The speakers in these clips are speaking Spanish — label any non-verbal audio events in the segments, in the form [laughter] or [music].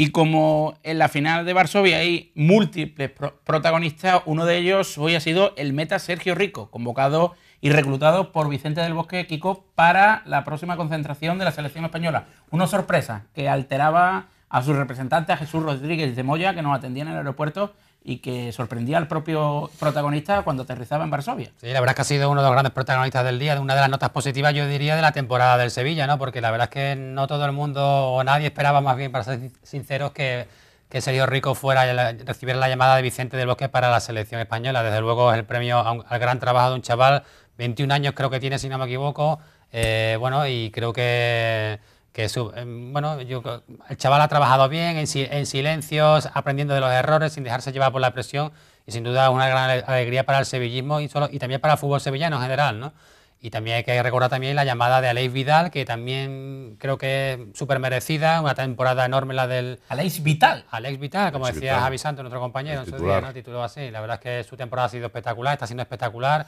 Y como en la final de Varsovia hay múltiples protagonistas, uno de ellos hoy ha sido el meta Sergio Rico, convocado y reclutado por Vicente del Bosque Kiko para la próxima concentración de la selección española. Una sorpresa que alteraba a su representante a Jesús Rodríguez de Moya, que nos atendía en el aeropuerto, y que sorprendía al propio protagonista cuando aterrizaba en Varsovia. Sí, la verdad es que ha sido uno de los grandes protagonistas del día, de una de las notas positivas, yo diría, de la temporada del Sevilla, ¿no? Porque la verdad es que no todo el mundo o nadie esperaba, más bien, para ser sinceros, que, que Sergio Rico fuera recibir la llamada de Vicente del Bosque para la selección española. Desde luego es el premio al gran trabajo de un chaval, 21 años creo que tiene, si no me equivoco, eh, bueno, y creo que eh, bueno, yo, el chaval ha trabajado bien, en, en, silencios, aprendiendo de los errores, sin dejarse llevar por la presión, y sin duda una gran alegría para el sevillismo y, solo, y también para el fútbol sevillano en general, ¿no? Y también hay que recordar también la llamada de Aleix Vidal, que también creo que es súper merecida, una temporada enorme la del... Aleix Vidal Aleix Vital, como decía Javi Santos, nuestro compañero, en su día, ¿no? tituló así. La verdad es que su temporada ha sido espectacular, está siendo espectacular,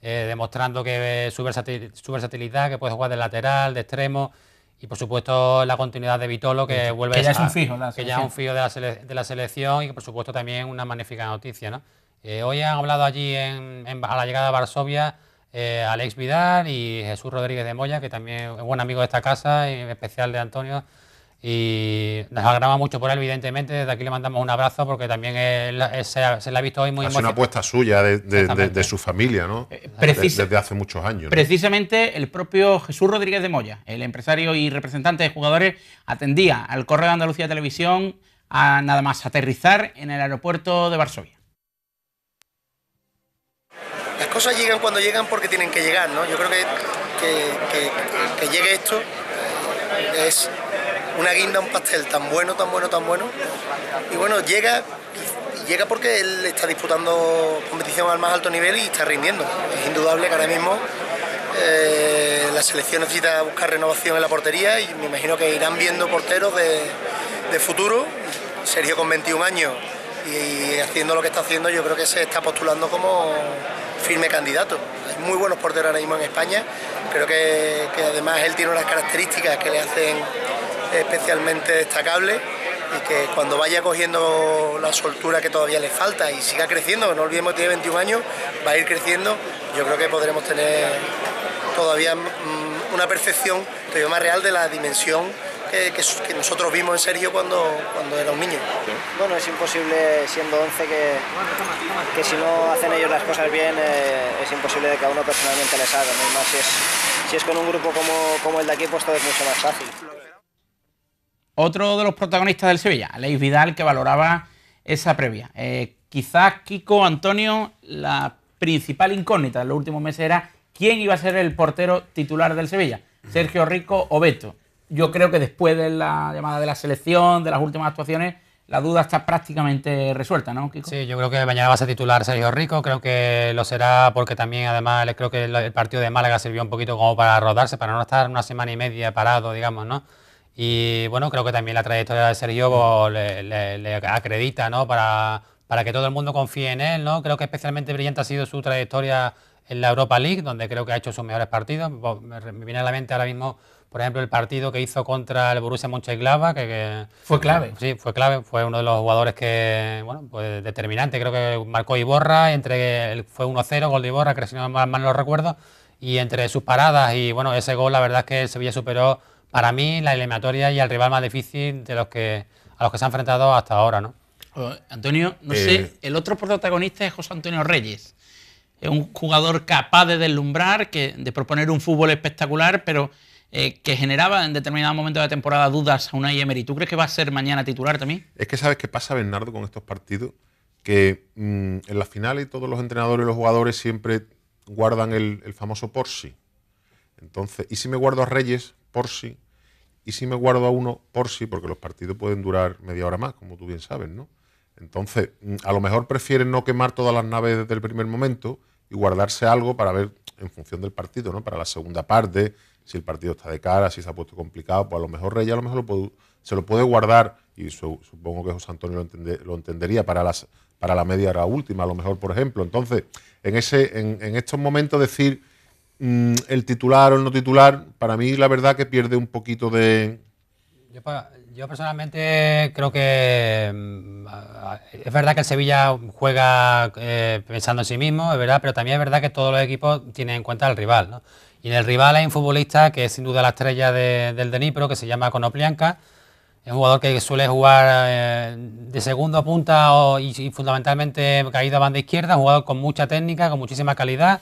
eh, demostrando que eh, su versatilidad, que puede jugar de lateral, de extremo, y por supuesto la continuidad de Vitolo, que vuelve ya a, es un fijo, que ya un de la, selección y por supuesto también una magnífica noticia. Eh, hoy han hablado allí en, a la llegada a Varsovia eh, Alex Vidal y Jesús Rodríguez de Moya, que también es buen amigo de esta casa y en especial de Antonio y nos agrava mucho por él, evidentemente. Desde aquí le mandamos un abrazo porque también se, la ha visto hoy muy Es una apuesta suya de, su familia, ¿no? Eh, desde, hace muchos años. Precisamente el propio Jesús Rodríguez de Moya, el empresario y representante de jugadores, atendía al correo de Andalucía Televisión a nada más aterrizar en el aeropuerto de Varsovia. Las cosas llegan cuando llegan porque tienen que llegar, ¿no? Yo creo que que, que, que llegue esto es una guinda, un pastel tan bueno, tan bueno, tan bueno. Y bueno, llega llega porque él está disputando competición al más alto nivel y está rindiendo. Es indudable que ahora mismo eh, la selección necesita buscar renovación en la portería y me imagino que irán viendo porteros de, de futuro. Sergio con 21 años y, haciendo lo que está haciendo, yo creo que se está postulando como firme candidato. Hay muy buenos porteros ahora mismo en España. Creo que, que además él tiene unas características que le hacen especialmente destacable y que cuando vaya cogiendo la soltura que todavía le falta y siga creciendo, no olvidemos que tiene 21 años, va a ir creciendo, yo creo que podremos tener todavía mm, una percepción todavía más real de la dimensión que, nosotros vimos en Sergio cuando, cuando era un niño. Bueno, es imposible siendo 11 que, que si no hacen ellos las cosas bien, eh, es imposible que a uno personalmente les haga... más si es, si es con un grupo como, como el de aquí, pues todo es mucho más fácil. Otro de los protagonistas del Sevilla, Leis Vidal, que valoraba esa previa. Eh, quizás Kiko Antonio, la principal incógnita de los últimos meses era quién iba a ser el portero titular del Sevilla, Sergio Rico o Beto. Yo creo que después de la llamada de la selección, de las últimas actuaciones, la duda está prácticamente resuelta, ¿no, Kiko? Sí, yo creo que mañana va a titular Sergio Rico, creo que lo será porque también además creo que el partido de Málaga sirvió un poquito como para rodarse, para no estar una semana y media parado, digamos, ¿no? Y bueno, creo que también la trayectoria de Sergio pues, le, acredita ¿no? para, que todo el mundo confíe en él. ¿no? Creo que especialmente brillante ha sido su trayectoria en la Europa League, donde creo que ha hecho sus mejores partidos. Pues, me viene a la mente ahora mismo, por ejemplo, el partido que hizo contra el Borussia Mönchengladbach, que, fue clave. Sí, fue clave. Fue uno de los jugadores que, bueno, pues determinante. Creo que marcó Iborra, entre fue 1-0, gol de Iborra, que si no mal, no lo recuerdo, y entre sus paradas y bueno, ese gol, la verdad es que el Sevilla superó para mí la eliminatoria y el rival más difícil de los que, a los que se ha enfrentado hasta ahora, ¿no? Oh, Antonio, no sé, eh. el otro protagonista es José Antonio Reyes. Es un jugador capaz de deslumbrar, que, de proponer un fútbol espectacular, pero eh, que generaba en determinado momento de la temporada dudas a una y ¿Tú crees que va a ser mañana titular también? Es que sabes qué pasa, Bernardo, con estos partidos, que mm, en las finales todos los entrenadores y los jugadores siempre guardan el, famoso por Entonces, ¿y si me guardo a Reyes por si, y si me guardo a uno por si, porque los partidos pueden durar media hora más, como tú bien sabes, ¿no? Entonces, mm, a lo mejor prefieren no quemar todas las naves desde el primer momento y guardarse algo para ver en función del partido, ¿no? Para la segunda parte, si el partido está de cara, si se ha puesto complicado, pues a lo mejor Rey a lo mejor se lo puede guardar, y supongo que José Antonio lo, entendería para, las, para la media hora última, a lo mejor, por ejemplo. Entonces, en, ese, en, en estos momentos decir Mm, el titular o el no titular, para mí la verdad que pierde un poquito de... Yo, personalmente creo que mm, es verdad que el Sevilla juega eh, pensando en sí mismo, es verdad, pero también es verdad que todos los equipos tienen en cuenta al rival. Y en el rival hay un futbolista que es sin duda la estrella del Denipro, que se llama Konoplianka. Es un jugador que suele jugar eh, de segundo a punta y, fundamentalmente caído a banda izquierda, un jugador con mucha técnica, con muchísima calidad,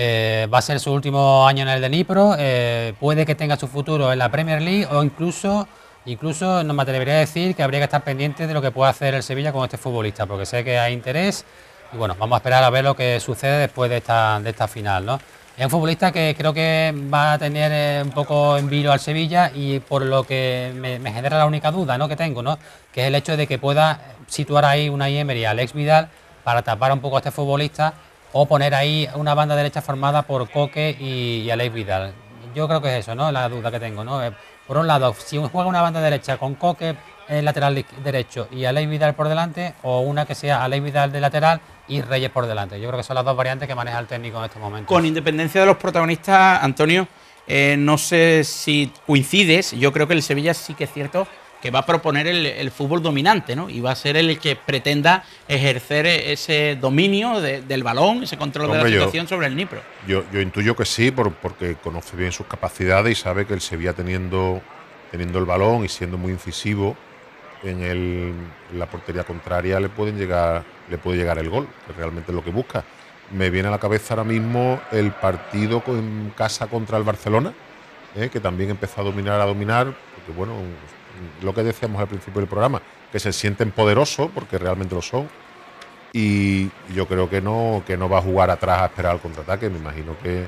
eh, va a ser su último año en el de Nipro, eh, puede que tenga su futuro en la Premier League o incluso, incluso no me atrevería a decir que habría que estar pendiente de lo que pueda hacer el Sevilla con este futbolista, porque sé que hay interés y bueno, vamos a esperar a ver lo que sucede después de esta, de esta final. ¿no? Es un futbolista que creo que va a tener eh, un poco en vilo al Sevilla y por lo que me, genera la única duda ¿no? que tengo, ¿no? que es el hecho de que pueda situar ahí una Emery al ex Vidal para tapar un poco a este futbolista o poner ahí una banda derecha formada por Coque y, y Vidal. Yo creo que es eso, ¿no? La duda que tengo, ¿no? Eh, por un lado, si juega una banda derecha con Coque, ...en eh, lateral derecho y Alex Vidal por delante, o una que sea Alex Vidal de lateral y Reyes por delante. Yo creo que son las dos variantes que maneja el técnico en estos momentos. Con independencia de los protagonistas, Antonio, eh, no sé si coincides, yo creo que el Sevilla sí que es cierto que va a proponer el, fútbol dominante, ¿no? Y va a ser el que pretenda ejercer e, ese dominio del balón, ese control de la situación sobre el Nipro. Yo, yo intuyo que sí, por, porque conoce bien sus capacidades y sabe que se Sevilla teniendo, teniendo el balón y siendo muy incisivo en, el, la portería contraria le pueden llegar, le puede llegar el gol, que realmente es lo que busca. Me viene a la cabeza ahora mismo el partido en casa contra el Barcelona, ¿eh? que también empezó a dominar, a dominar, porque bueno, lo que decíamos al principio del programa, que se sienten poderosos, porque realmente lo son, y yo creo que no, que no va a jugar atrás a esperar al contraataque. Me imagino que,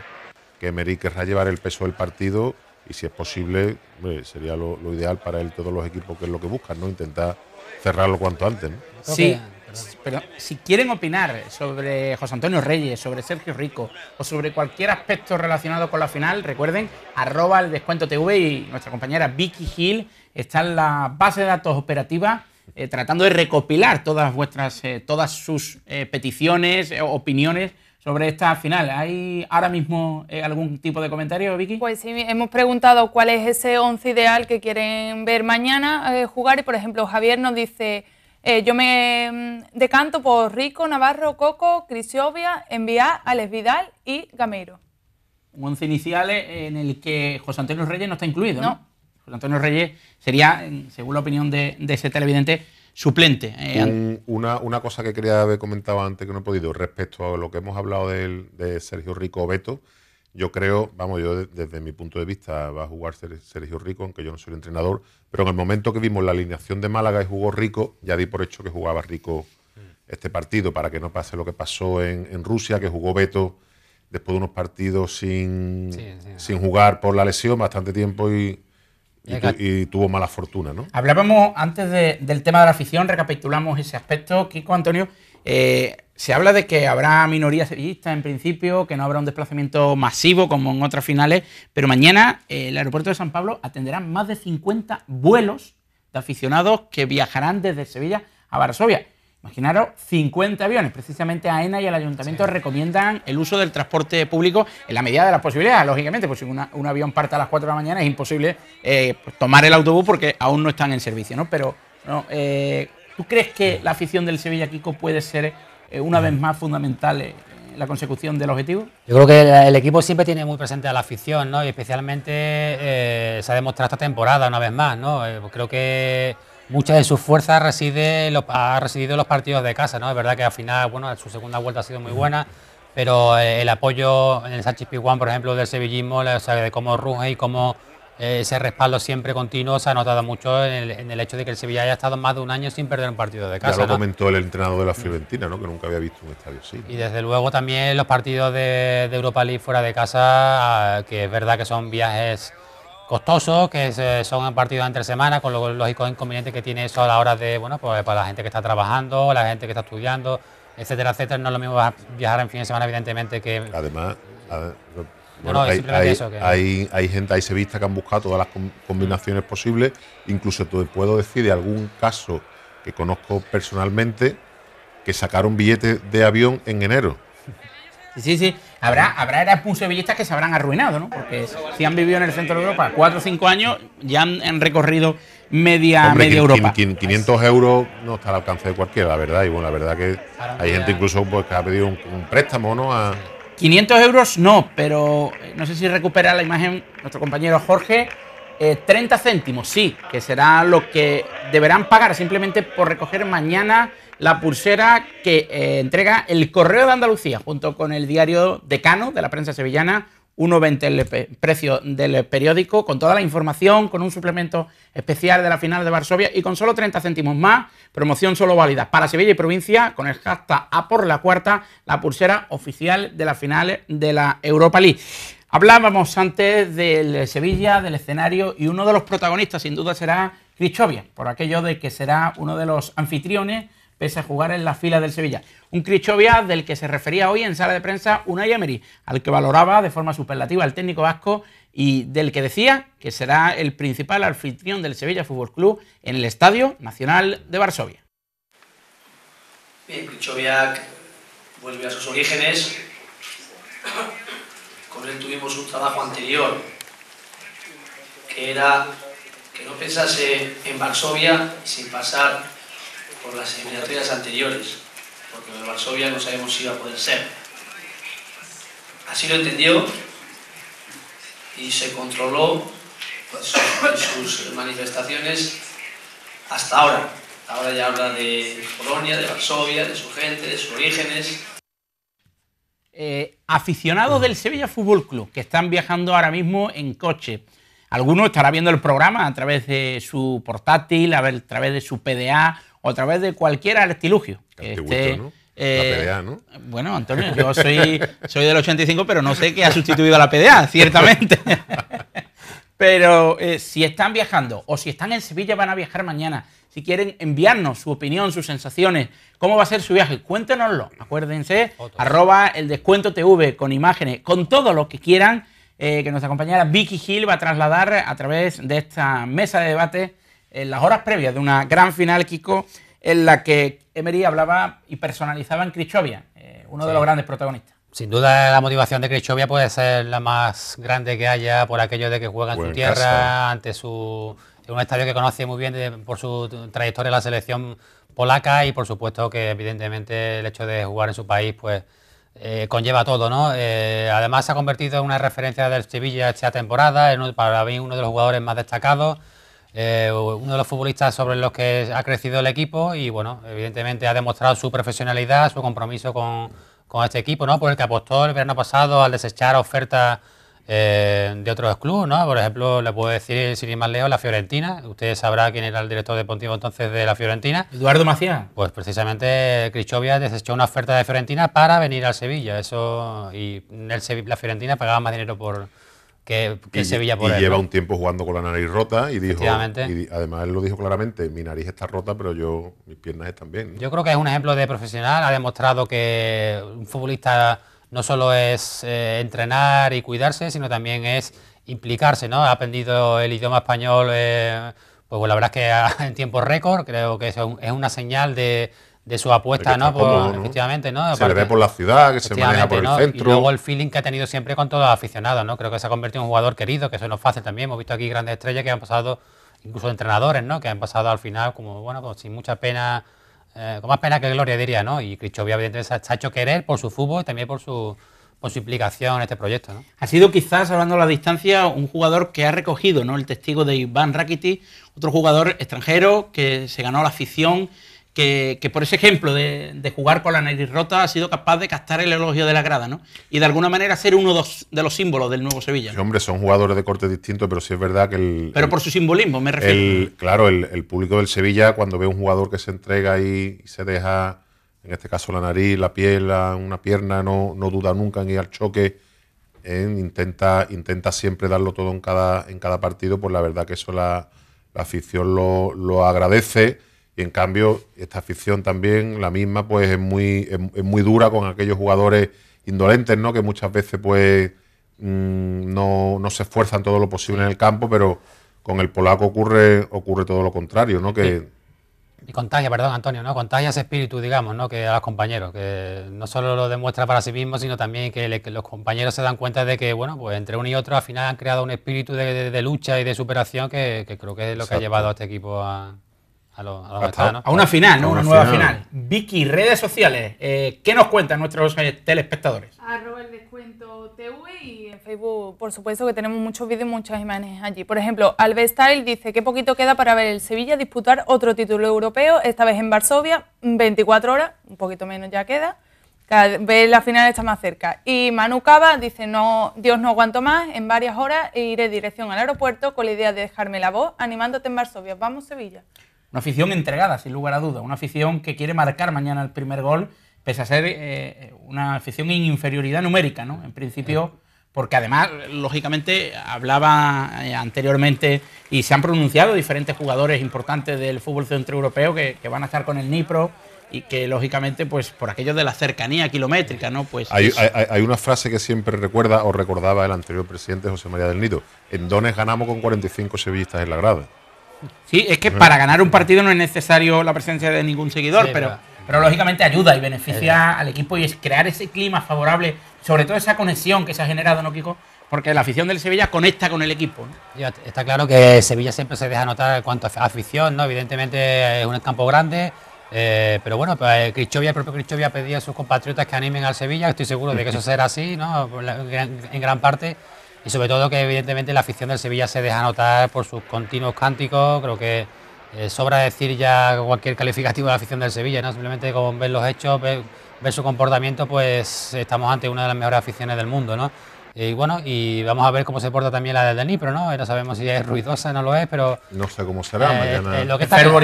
que va querrá llevar el peso del partido y si es posible, sería lo, ideal para él todos los equipos, que es lo que buscan, ¿no? Intentar cerrarlo cuanto antes. Sí, pero si quieren opinar sobre José Antonio Reyes, sobre Sergio Rico o sobre cualquier aspecto relacionado con la final, recuerden, arroba el descuento TV y nuestra compañera Vicky Gil en la base de datos operativa eh, tratando de recopilar todas vuestras, eh, todas sus eh, peticiones, opiniones sobre esta final. ¿Hay ahora mismo algún tipo de comentario, Vicky? Pues sí, hemos preguntado cuál es ese once ideal que quieren ver mañana jugar y, por ejemplo, Javier nos dice, yo me mm, decanto por Rico, Navarro, Coco, Crisiovia, Enviar, Alex Vidal y Gameiro. Un once inicial en el que José Antonio Reyes no está incluido, ¿no? no Antonio Reyes sería, según la opinión de, ese televidente, suplente. Eh, una, cosa que quería haber comentado antes que no he podido, respecto a lo que hemos hablado de, Sergio Rico Beto, yo creo, vamos, yo desde mi punto de vista va a jugar Sergio Rico, aunque yo no soy entrenador, pero en el momento que vimos la alineación de Málaga y jugó Rico, ya di por hecho que jugaba Rico este partido, para que no pase lo que pasó en, Rusia, que jugó Beto después de unos partidos sin, sin jugar por la lesión bastante tiempo y y, tuvo mala fortuna, ¿no? Hablábamos antes del tema de la afición, recapitulamos ese aspecto. Kiko Antonio, eh, se habla de que habrá minoría sevillista en principio, que no habrá un desplazamiento masivo como en otras finales, pero mañana eh, el aeropuerto de San Pablo atenderá más de 50 vuelos de aficionados que viajarán desde Sevilla a Varsovia. Imaginaros 50 aviones. Precisamente AENA y el ayuntamiento recomiendan el uso del transporte público en la medida de las posibilidades, lógicamente, pues si un avión parte a las 4 de la mañana es imposible eh, pues, tomar el autobús porque aún no están en servicio, ¿no? Pero, eh, ¿tú crees que la afición del Sevilla Kiko puede ser eh, una vez más fundamental en la consecución del objetivo? Yo creo que el, equipo siempre tiene muy presente a la afición, ¿no? Y especialmente se ha demostrado esta temporada una vez más, ¿no? creo que Mucha de sus fuerzas reside, ha residido en los partidos de casa, ¿no? Es verdad que al final, bueno, su segunda vuelta ha sido muy buena, pero eh, el apoyo en el Sánchez Pizjuán, por ejemplo, del sevillismo, o sea, de cómo ruge y cómo eh, ese respaldo siempre continuo se ha notado mucho en el, hecho de que el Sevilla haya estado más de un año sin perder un partido de casa. Ya lo comentó el entrenador de la Fiorentina, ¿no? que nunca había visto un estadio así. Y desde luego también los partidos de, de, Europa League fuera de casa, ah, que es verdad que son viajes costosos, que son partidos entre semana, con los lógicos e inconvenientes que tiene eso a la hora de, bueno, pues para la gente que está trabajando, la gente que está estudiando, etcétera, etcétera. No es lo mismo viajar en fin de semana, evidentemente, que. Además, hay, hay, gente, hay sevistas que han buscado todas las combinaciones posibles. Incluso te puedo decir de algún caso que conozco personalmente que sacaron billetes de avión en enero Sí, sí, sí. Habrá, habrá Erasmusevilistas que se habrán arruinado, ¿no? Porque si han vivido en el centro de Europa cuatro o cinco años, ya han, recorrido media, media Europa. 500 euros no está al alcance de cualquiera, la verdad. Y bueno, la verdad que hay gente incluso pues, que ha pedido un, préstamo, ¿no? A... 500 euros no, pero eh, no sé si recupera la imagen nuestro compañero Jorge. 30 eh, céntimos, sí, que será lo que deberán pagar simplemente por recoger mañana la pulsera que eh, entrega el Correo de Andalucía junto con el diario Decano de la prensa sevillana, 1,20 el precio del periódico, con toda la información, con un suplemento especial de la final de Varsovia y con solo 30 céntimos más, promoción solo válida para Sevilla y provincia, con el hashtag A por la cuarta, la pulsera oficial de la final de la Europa League. Hablábamos antes del Sevilla, del escenario, y uno de los protagonistas sin duda será Crichovia, por aquello de que será uno de los anfitriones pese a jugar en la fila del Sevilla. Un Crichovia del que se refería hoy en sala de prensa Unai Emery, al que valoraba de forma superlativa el técnico vasco y del que decía que será el principal anfitrión del Sevilla Fútbol Club en el Estadio Nacional de Varsovia. Bien, Krichoviak vuelve a sus orígenes. Con él tuvimos un trabajo anterior que era que no pensase en Varsovia sin pasar las eliminatorias anteriores, porque en Varsovia no sabemos si iba a poder ser. Así lo entendió y se controló pues, sus manifestaciones hasta ahora. Ahora ya habla de Polonia, de Varsovia, de su gente, de sus orígenes. Eh, aficionados del Sevilla Fútbol Club que están viajando ahora mismo en coche. Algunos estará viendo el programa a través de su portátil, a través de su PDA o a través de cualquier artilugio. Este, eh, bueno, Antonio, yo soy, [laughs] soy del 85, pero no sé qué ha sustituido a la PDA, [laughs] ciertamente. [laughs] pero eh, si están viajando o si están en Sevilla, van a viajar mañana. Si quieren enviarnos su opinión, sus sensaciones, cómo va a ser su viaje, cuéntenoslo. Acuérdense, arroba el descuento TV con imágenes, con todo lo que quieran. Eh, que nos compañera Vicky Gil... va a trasladar a través de esta mesa de debate en las horas previas de una gran final, Kiko, en la que Emery hablaba y personalizaba en Krichovia, eh, uno de los grandes protagonistas. Sin duda la motivación de Krichovia puede ser la más grande que haya por aquello de que juega en pues su tierra, ante su en un estadio que conoce muy bien por su trayectoria en la selección polaca y por supuesto que evidentemente el hecho de jugar en su país pues eh, conlleva todo, ¿no? Eh, además se ha convertido en una referencia del Sevilla esta temporada, en para mí uno de los jugadores más destacados. Eh, uno de los futbolistas sobre los que ha crecido el equipo y bueno, evidentemente ha demostrado su profesionalidad, su compromiso con, este equipo, ¿no? Por el que apostó el verano pasado al desechar ofertas eh, de otros clubes, ¿no? Por ejemplo, le puedo decir, sin ir más lejos, la Fiorentina. Ustedes sabrán quién era el director deportivo entonces de la Fiorentina. Eduardo Macías. Pues precisamente Crichovia desechó una oferta de Fiorentina para venir al Sevilla. Eso y la Fiorentina pagaba más dinero por, que, y, Sevilla por y lleva un tiempo jugando con la nariz rota y dijo, y además él lo dijo claramente, mi nariz está rota, pero yo mis piernas están bien. Yo creo que es un ejemplo de profesional, ha demostrado que un futbolista no solo es eh, entrenar y cuidarse, sino también es implicarse, ¿no? Ha aprendido el idioma español, eh, pues, la verdad es que [laughs] en tiempo récord, creo que es una señal de de su apuesta, ¿no? Por, pues, Efectivamente, ¿no? se le ve por la ciudad, que se maneja por el centro. Y luego el feeling que ha tenido siempre con todos los aficionados, ¿no? Creo que se ha convertido en un jugador querido, que eso no es fácil también. Hemos visto aquí grandes estrellas que han pasado, incluso entrenadores, ¿no? Que han pasado al final como, bueno, pues, sin mucha pena, eh, con más pena que gloria, diría, ¿no? Y Crichovia, evidentemente, se ha hecho querer por su fútbol y también por su por su implicación en este proyecto. ¿no? Ha sido quizás, hablando a la distancia, un jugador que ha recogido ¿no? el testigo de Iván Rakiti, otro jugador extranjero que se ganó la afición que, por ese ejemplo de, jugar con la nariz rota ha sido capaz de captar el elogio de la grada, ¿no? Y de alguna manera ser uno de los símbolos del nuevo Sevilla. son jugadores de corte distinto, pero sí es verdad que el. Pero por su simbolismo, me refiero. claro, el, público del Sevilla, cuando ve un jugador que se entrega y, se deja, en este caso la nariz, la piel, una pierna, no, duda nunca en ir al choque, intenta, intenta siempre darlo todo en cada, en cada partido, pues la verdad que eso la, afición lo, lo agradece y en cambio, esta afición también, la misma, pues es muy, es, muy dura con aquellos jugadores indolentes, ¿no? Que muchas veces, pues, mm, no, se esfuerzan todo lo posible en el campo, pero con el polaco ocurre, ocurre todo lo contrario, ¿no? Que, y contagia, perdón, Antonio, ¿no? Contagia ese espíritu, digamos, ¿no? Que a los compañeros, que no solo lo demuestra para sí mismo, sino también que, los compañeros se dan cuenta de que, bueno, pues entre uno y otro al final han creado un espíritu de, lucha y de superación que, creo que es lo que ha llevado a este equipo a, a, una final, una, nueva final. Vicky, redes sociales, eh, ¿qué nos cuentan nuestros eh, telespectadores? Arroba el descuento y en Facebook, por supuesto, que tenemos muchos vídeos y muchas imágenes allí. Por ejemplo, Style dice que poquito queda para ver el Sevilla disputar otro título europeo, esta vez en Varsovia, 24 horas, un poquito menos ya queda. Cada vez la final está más cerca. Y Manu Cava dice, no, Dios no aguanto más, en varias horas iré dirección al aeropuerto con la idea de dejarme la voz animándote en Varsovia. Vamos, Sevilla. Una afición entregada, sin lugar a duda una afición que quiere marcar mañana el primer gol, pese a ser eh, una afición en inferioridad numérica, ¿no? En principio, porque además, lógicamente, hablaba eh, anteriormente y se han pronunciado diferentes jugadores importantes del fútbol centroeuropeo que, que van a estar con el Nipro y que lógicamente pues por aquello de la cercanía kilométrica no pues hay, una frase que siempre recuerda o recordaba el anterior presidente José María del Nido en Dones ganamos con 45 sevillistas en la grada Sí, es que para ganar un partido no es necesario la presencia de ningún seguidor, pero, pero lógicamente ayuda y beneficia al equipo y es crear ese clima favorable, sobre todo esa conexión que se ha generado, ¿no, Kiko? Porque la afición del Sevilla conecta con el equipo. Está claro que Sevilla siempre se deja notar cuanto a afición, ¿no? Evidentemente es un campo grande, eh, pero bueno, pues eh, el propio Crichovia pedía a sus compatriotas que animen al Sevilla, estoy seguro de que eso será así, ¿no? En gran parte y sobre todo que evidentemente la afición del Sevilla se deja notar por sus continuos cánticos, creo que eh, sobra decir ya cualquier calificativo de la afición del Sevilla, ¿no? simplemente con ver los hechos, ver, ver su comportamiento, pues estamos ante una de las mejores aficiones del mundo. ¿no? Y bueno, y vamos a ver cómo se porta también la de Nipro, ¿no? No sabemos si es ruidosa, no lo es, pero... No sé cómo será eh, mañana. Eh, lo que está, Lo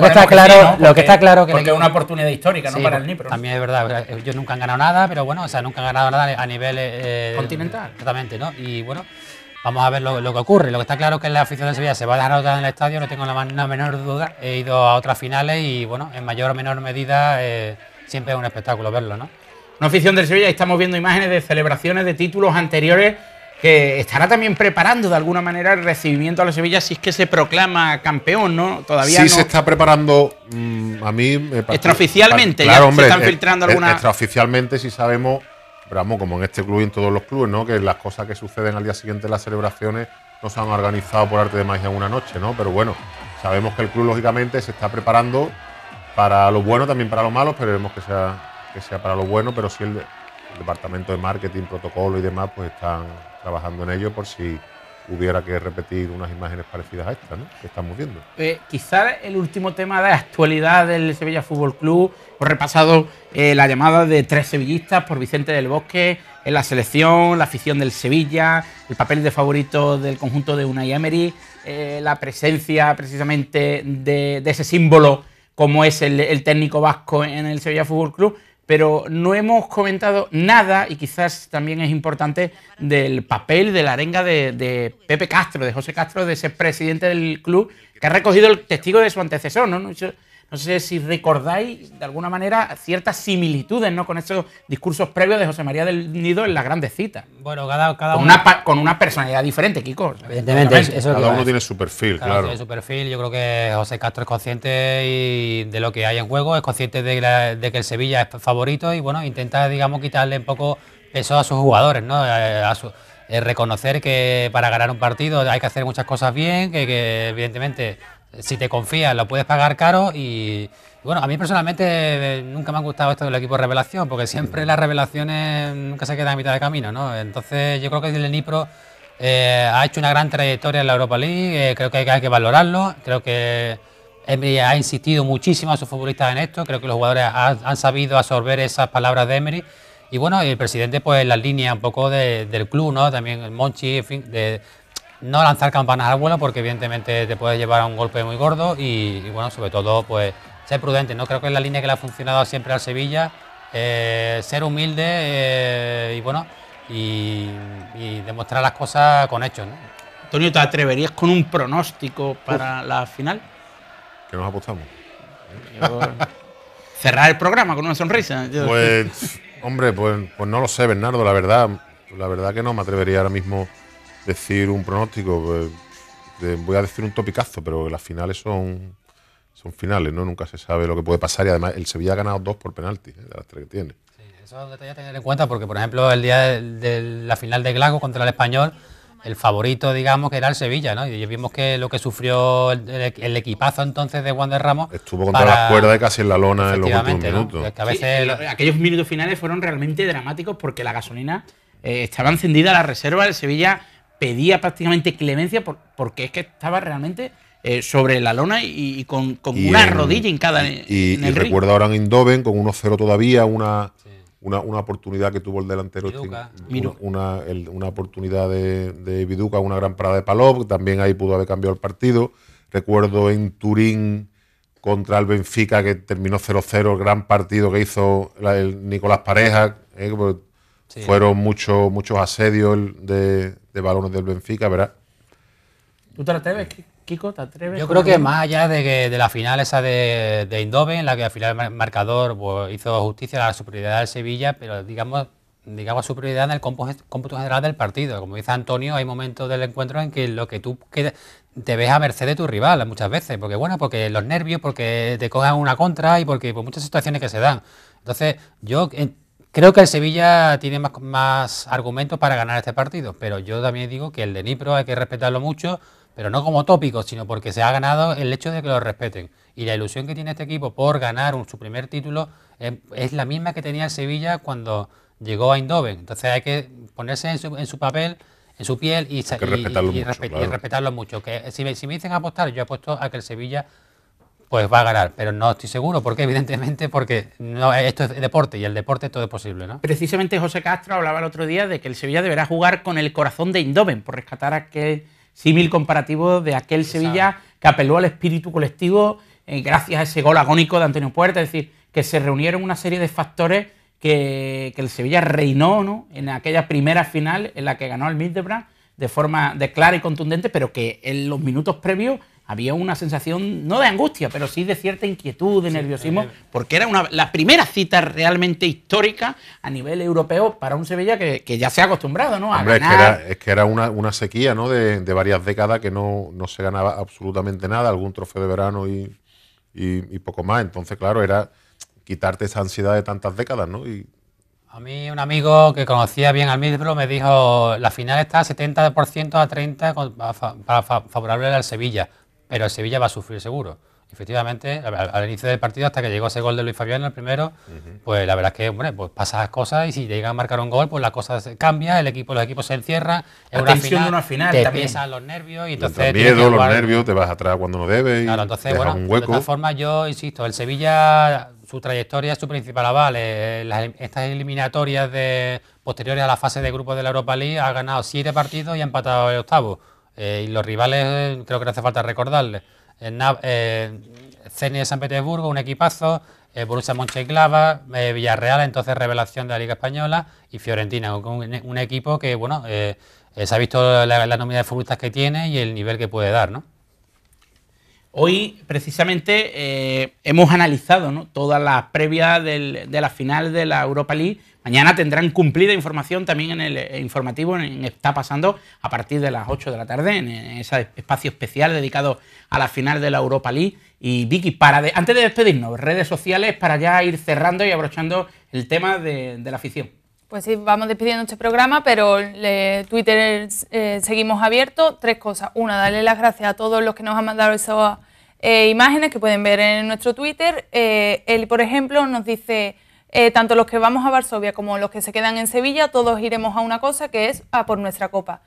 que claro, lo que está claro que... es una oportunidad histórica, ¿no? para el pues, Nipro. También es verdad. Eh, ellos nunca han ganado nada, pero bueno, o sea, nunca han ganado nada a nivel... Continental. Exactamente, ¿no? Y bueno... Vamos a ver lo, que ocurre. Lo que está claro es que la afición de Sevilla se va a dejar notar en el estadio, no tengo la menor duda. He ido a otras finales y, bueno, en mayor o menor medida siempre es un espectáculo verlo, ¿no? una afición del Sevilla y estamos viendo imágenes de celebraciones de títulos anteriores que estará también preparando de alguna manera el recibimiento a la Sevilla si es que se proclama campeón, ¿no? Todavía sí no... se está preparando, mm, a mí... extraoficialmente, ya se están eh, filtrando eh, algunas... Extraoficialmente sí sabemos, pero como en este club y en todos los clubes, ¿no? Que las cosas que suceden al día siguiente de las celebraciones no se han organizado por arte de magia en una noche, ¿no? Pero bueno, sabemos que el club lógicamente se está preparando para lo bueno, también para lo malo, pero vemos que sea que sea para lo bueno, pero si el, departamento de marketing, protocolo y demás, pues están trabajando en ello por si hubiera que repetir unas imágenes parecidas a estas ¿no? que estamos viendo. Eh, quizás el último tema de actualidad del Sevilla Fútbol Club, ...hemos repasado eh, la llamada de tres sevillistas por Vicente del Bosque en la selección, la afición del Sevilla, el papel de favorito del conjunto de Unai Emery, eh, la presencia precisamente de, ese símbolo como es el, el técnico vasco en el Sevilla Fútbol Club pero no hemos comentado nada, y quizás también es importante, del papel de la arenga de, Pepe Castro, de José Castro, de ese presidente del club, que ha recogido el testigo de su antecesor, ¿no? No sé si recordáis de alguna manera ciertas similitudes ¿no? con estos discursos previos de José María del Nido en la grande cita Bueno, cada, cada uno. Una, con una personalidad diferente, Kiko. Evidentemente, cada uno tiene su perfil, claro. uno Tiene su perfil. Yo creo que José Castro es consciente de lo que hay en juego, es consciente de, que el Sevilla es favorito y bueno, intenta, digamos, quitarle un poco peso a sus jugadores, ¿no? Eh, eh, reconocer que para ganar un partido hay que hacer muchas cosas bien, que evidentemente si te confías, lo puedes pagar caro y bueno, a mí personalmente eh, nunca me ha gustado esto del equipo de revelación, porque siempre las revelaciones nunca se quedan a mitad de camino, ¿no? Entonces yo creo que el Nipro eh, ha hecho una gran trayectoria en la Europa League, eh, creo que hay, que valorarlo, creo que Emery ha insistido muchísimo a sus futbolistas en esto, creo que los jugadores han sabido absorber esas palabras de Emery. Y bueno, el presidente, pues las líneas un poco de, del club, ¿no? También el Monchi, en fin, de, no lanzar campanas al vuelo porque evidentemente te puede llevar a un golpe muy gordo y, bueno, sobre todo pues ser prudente, no creo que es la línea que le ha funcionado siempre al Sevilla, eh, ser humilde eh, y bueno, y, demostrar las cosas con hechos. ¿no? Antonio, ¿te atreverías con un pronóstico para la final? Que nos apostamos. Cerrar el programa con una sonrisa. Pues, hombre, pues, pues no lo sé, Bernardo, la verdad, la verdad que no me atrevería ahora mismo decir un pronóstico, pues, voy a decir un topicazo, pero las finales son, son finales, ¿no? Nunca se sabe lo que puede pasar y además el Sevilla ha ganado dos por penalti, ¿eh? de las tres que tiene. Sí, hay que a tener en cuenta porque, por ejemplo, el día de, la final de Glasgow contra el Español, el favorito, digamos, que era el Sevilla, ¿no? Y vimos que lo que sufrió el, equipazo entonces de Juan de Ramos. Estuvo contra la las cuerdas casi en la lona en los últimos minutos. a veces eh, Aquellos minutos finales fueron realmente dramáticos porque la gasolina eh, estaba encendida, la reserva, del Sevilla pedía prácticamente clemencia porque es que estaba realmente eh, sobre la lona y, con, una rodilla en cada. Y, y recuerdo ahora en Indoven con 1-0 todavía, una, una, oportunidad que tuvo el delantero. Una, oportunidad de, de Viduca, una gran parada de Palop, también ahí pudo haber cambiado el partido. Recuerdo en Turín contra el Benfica que terminó 0-0, el gran partido que hizo el Nicolás Pareja. Eh, pues, fueron muchos asedios de, de balones del Benfica, ¿verdad? ¿Tú te atreves, Kiko? ¿Te atreves? Yo creo que más allá de, de la final esa de, de, en la que al final el marcador pues, hizo justicia a la superioridad del Sevilla, pero digamos digamos superioridad en el cómputo general del partido. Como dice Antonio, hay momentos del encuentro en que lo que tú te ves a merced de tu rival muchas veces, porque bueno, porque los nervios, porque te cojan una contra y porque por muchas situaciones que se dan. Entonces, yo Creo que el Sevilla tiene más, argumentos para ganar este partido, pero yo también digo que el de Nipro hay que respetarlo mucho, pero no como tópico, sino porque se ha ganado el hecho de que lo respeten. Y la ilusión que tiene este equipo por ganar su primer título es, la misma que tenía el Sevilla cuando llegó a Indoven. Entonces hay que ponerse en su, papel, en su piel y, respetarlo, mucho, Que si si me dicen apostar, yo apuesto a que el Sevilla pues va a ganar. Pero no estoy seguro, porque evidentemente, porque no, esto es deporte y el deporte todo es posible. ¿no? Precisamente José Castro hablaba el otro día de que el Sevilla deberá jugar con el corazón de Indoven, por rescatar aquel símil comparativo de aquel Sevilla que apeló al espíritu colectivo eh, gracias a ese gol agónico de Antonio Puerta. Es decir, que se reunieron una serie de factores que, que el Sevilla reinó ¿no? en aquella primera final en la que ganó al Mildebrand. de forma de clara y contundente, pero que en los minutos previos había una sensación, no de angustia, pero sí de cierta inquietud, de nerviosismo, eh, porque era una, la primera cita realmente histórica a nivel europeo para un Sevilla que, que ya se ha acostumbrado, ¿no? A Es, que era, una, una sequía, ¿no? De, de, varias décadas que no, no se ganaba absolutamente nada, algún trofeo de verano y, y, poco más. Entonces, claro, era quitarte esa ansiedad de tantas décadas, ¿no? Y, a mí un amigo que conocía bien al mismo... me dijo, la final está 70% a 30% para favorable al Sevilla. Pero el Sevilla va a sufrir seguro. Efectivamente, al, inicio del partido, hasta que llegó ese gol de Luis Fabián, el primero, pues la verdad es que bueno, pues pasan las cosas y si llegan a marcar un gol, pues las cosas cambian, el equipo, los equipos se encierran, es una final, una te los nervios y entonces... miedo, los nervios, te vas atrás cuando no debes claro, entonces, bueno, De todas formas, yo insisto, el Sevilla, su trayectoria su principal aval. Eh, estas eliminatorias de posteriores a la fase de grupos de la Europa League ha ganado siete partidos y ha empatado el octavo. Eh, los rivales, creo que no hace falta recordarles. Eh, de San Petersburgo, un equipazo, Borussia Mönchengladbach, eh, Villarreal, entonces revelación de la Liga Española, y Fiorentina, un, equipo que, bueno, se ha visto la, la nómina de futbolistas que tiene y el nivel que puede dar, ¿no? Hoy, precisamente, eh, hemos analizado todas las previas de la final de la Europa League. Mañana tendrán cumplida información también en el eh, informativo, está pasando a partir de las 8 de la tarde, en, ese espacio especial dedicado a la final de la Europa League. Y Vicky, antes de despedirnos, redes sociales para ya ir cerrando y abrochando el tema de la afición. Pues sí, vamos despidiendo este programa, pero Twitter eh, seguimos abierto. Tres cosas. Una, darle las gracias a todos los que nos han mandado esas eh, imágenes que pueden ver en nuestro Twitter. Eh, él, por ejemplo, nos dice, tanto los que vamos a Varsovia como los que se quedan en Sevilla, todos iremos a una cosa que es a por nuestra copa.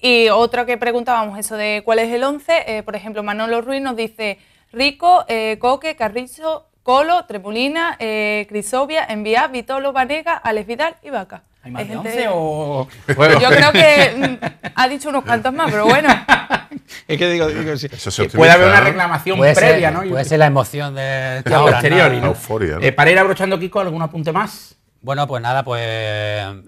Y otra que preguntábamos, eso de cuál es el 11, por ejemplo, Manolo Ruiz nos dice Rico, Coque, Carrizo, Colo, Trepulina, eh, Crisovia, Enviá, Vitolo, Vanega, Alex Vidal y Vaca. ¿Hay más de 11 o...? [laughs] Yo creo que mm, ha dicho unos cuantos más, pero bueno. [laughs] es que digo, digo sí. puede haber una reclamación previa, ¿no? Puede ser la emoción de esta posterior. La euforia. Eh, para ir abrochando, Kiko, ¿algún apunte más? Bueno, pues nada, pues eh,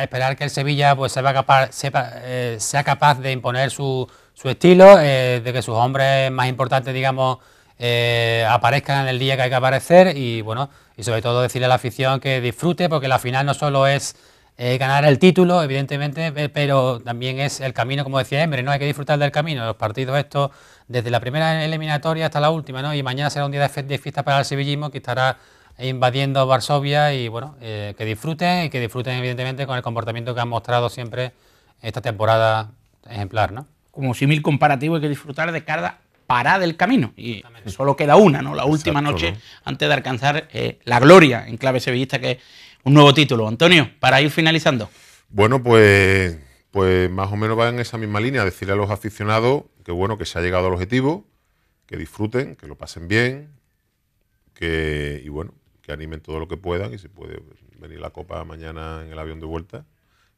esperar que el Sevilla pues sea capaz, sea capaz de imponer su, estilo, de que sus hombres más importantes, digamos, eh, aparezcan en el día que hay que aparecer y bueno, y sobre todo decirle a la afición que disfrute, porque la final no solo es eh, ganar el título, evidentemente, eh, pero también es el camino, como decía Emre, ¿no? Hay que disfrutar del camino, los partidos estos, desde la primera eliminatoria hasta la última, ¿no? Y mañana será un día de fiesta para el sevillismo que estará invadiendo Varsovia y bueno, que disfruten y que disfruten evidentemente con el comportamiento que han mostrado siempre esta temporada ejemplar, ¿no? Como símil comparativo hay que disfrutar de cada parada del camino. Y solo queda una, ¿no? La última noche antes de alcanzar eh, la gloria en clave sevillista, que es un nuevo título. Antonio, para ir finalizando. Bueno, pues, pues más o menos va en esa misma línea. Decirle a los aficionados que bueno, que se ha llegado al objetivo, que disfruten, que lo pasen bien, que y bueno, que animen todo lo que puedan y si puede venir la copa mañana en el avión de vuelta,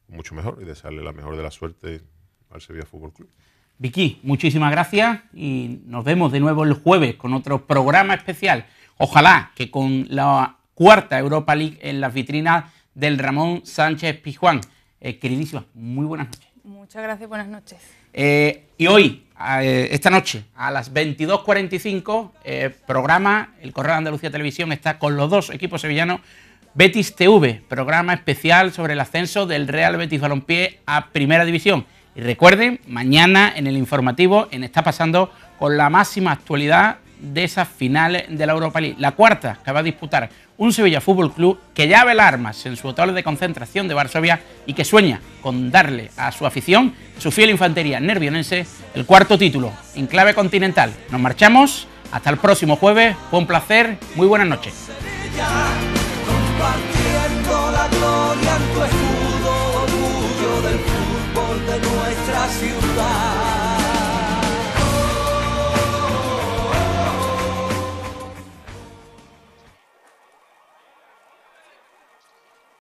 mucho mejor y desearle la mejor de la suerte al Sevilla Fútbol Club. Vicky, muchísimas gracias y nos vemos de nuevo el jueves con otro programa especial. Ojalá que con la cuarta Europa League en las vitrinas del Ramón Sánchez Pijuán. Eh, queridísima, muy buenas noches. Muchas gracias, buenas noches. Eh, y hoy, eh, esta noche, a las 22.45, programa, el Correo de Andalucía Televisión está con los dos equipos sevillanos. Betis TV, programa especial sobre el ascenso del Real Betis Balompié a Primera División. Y recuerden, mañana en el informativo en Está pasando con la máxima actualidad de esas finales de la Europa League, la cuarta que va a disputar un Sevilla Fútbol Club que ya ve armas en su hotel de concentración de Varsovia y que sueña con darle a su afición, su fiel infantería nervionense, el cuarto título en clave continental. Nos marchamos, hasta el próximo jueves, con placer, muy buenas noches. outra